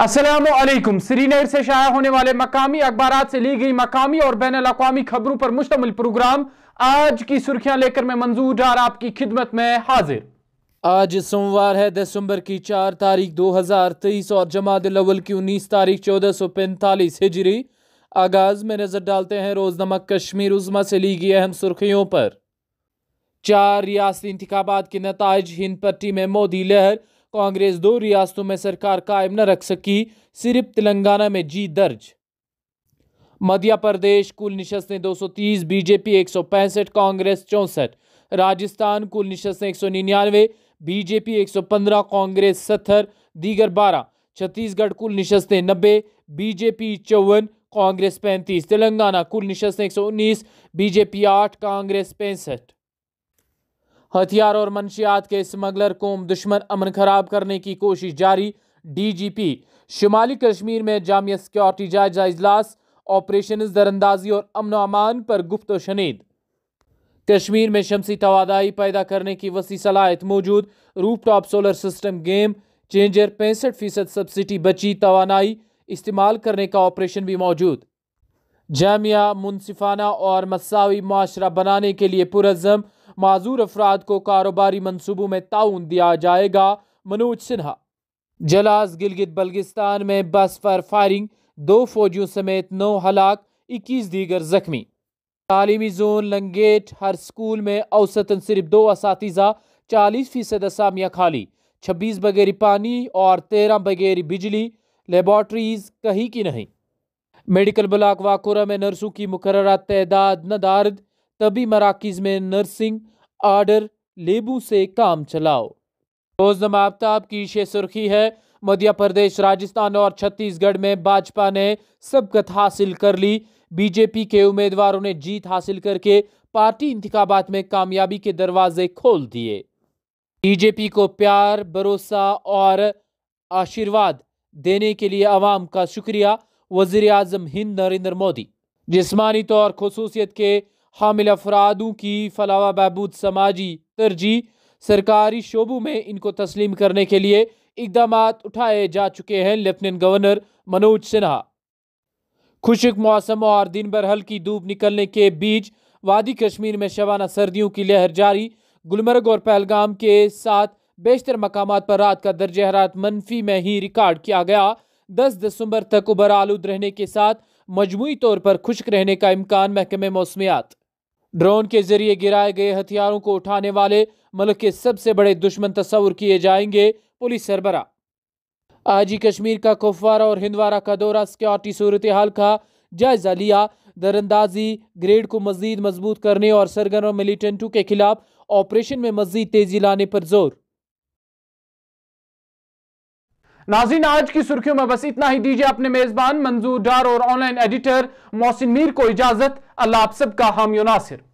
असलम श्रीनगर से शाया होने वाले मकामी अखबार से ली गई मकामी और बैन अवी खबरों पर मुश्तमिल प्रोग्राम आज की सुर्खियां लेकर मैं मंजूर डार आपकी खिदमत में हाजिर आज सोमवार है दिसंबर की चार तारीख दो हज़ार तेईस और जमात अव्वल की उन्नीस तारीख चौदह सौ पैंतालीस हिजरी आगाज में नज़र डालते हैं रोज नमक कश्मीर उजमा से ली गई अहम सुर्खियों पर चार रियासी इंतबात के नतज हिंद पट्टी में मोदी लहर कांग्रेस दो रियासतों में सरकार कायम न रख सकी सिर्फ तेलंगाना में जीत दर्ज मध्य प्रदेश कुल ने 230 बीजेपी एक कांग्रेस चौंसठ राजस्थान कुल ने एक सौ निन्यानवे बीजेपी 115 कांग्रेस सत्तर दीगर 12 छत्तीसगढ़ कुल ने नब्बे बीजेपी चौवन कांग्रेस पैंतीस तेलंगाना कुल ने 119 बीजेपी आठ कांग्रेस पैंसठ हथियार और मंशियात के स्मगलर को दुश्मन अमन खराब करने की कोशिश जारी डीजीपी शुमाली कश्मीर में जामिया सिक्योरिटी जायजा इजलास ऑपरेशन दरअंदाजी और अमन अमान पर गुप्त शनीद कश्मीर में शमसी तोदाई पैदा करने की वसी सलाहियत मौजूद rooftop top solar system game changer पैंसठ फीसद सब्सिडी बची तोानाई इस्तेमाल करने का ऑपरेशन भी मौजूद जामिया मुनसिफाना और मसावी माशरा बनाने के लिए पुरज़म माजूर अफराद को कारोबारी मनसूबों में ताउन दिया जाएगा मनोज सिन्हा जलास गिलगित बल्गिस्तान में बस पर फायरिंग दो फौजियों समेत नौ हलाक इक्कीस दीगर जख्मी तालीमी जोन लंगेट हर स्कूल में औसतन सिर्फ दो इस चालीस फीसद असामियाँ खाली छब्बीस बगैर पानी और तेरह बगैर बिजली लेबॉट्रीज कहीं की नहीं मेडिकल ब्लाक वाकोरा में नर्सों की मुकर तदाद नदारद तभी मराकज़ में नर्सिंग आर्डर लेबू से काम चलाओ रोजनामा आफ्ताब की शे सुर्खी है मध्य प्रदेश राजस्थान और छत्तीसगढ़ में भाजपा ने सबकत हासिल कर ली बीजेपी के उम्मीदवारों ने जीत हासिल करके पार्टी इंतबात में कामयाबी के दरवाजे खोल दिए बीजेपी को प्यार भरोसा और आशीर्वाद देने के लिए अवाम का शुक्रिया वजीर अजम हिंद नरेंद्र मोदी जिसमानी तौर खसूसियत के हामिल अफरादों की फलाह बहबूद समाजी तरजीह सरकारी शोबों में इनको तस्लीम करने के लिए इकदाम उठाए जा चुके हैं लेफ्टिनेंट गवर्नर मनोज सिन्हा खुशक मौसम और दिन भर हल्की धूप निकलने के बीच वादी कश्मीर में शबाना सर्दियों की लहर जारी गुलमर्ग और पहलगाम के साथ बेशतर मकाम पर रात का दर्ज हरात मनफी में ही रिकॉर्ड किया गया दस दिसंबर तक उबर आलूद रहने के साथ मजमू तौर पर खुश्क रहने का इम्कान महकमे मौसमियात ड्रोन के जरिए गिराए गए हथियारों को उठाने वाले मुल्क के सबसे बड़े दुश्मन तस्वर किए जाएंगे पुलिस सरबरा आज ही कश्मीर का कुफवारा और हिंदवारा का दौरा सिक्योरिटी सूरत हाल का जायजा लिया दरअंदाजी ग्रेड को मजीद मजबूत करने और सरगर्म मिलिटेंटों के खिलाफ ऑपरेशन में मजीद तेजी लाने पर जोर नाजिन आज की सुर्खियों में बस इतना ही दीजिए अपने मेजबान मंजूर डार और ऑनलाइन एडिटर मोहसिन मीर को इजाजत अल्लाह आप सबका हामियो नासिर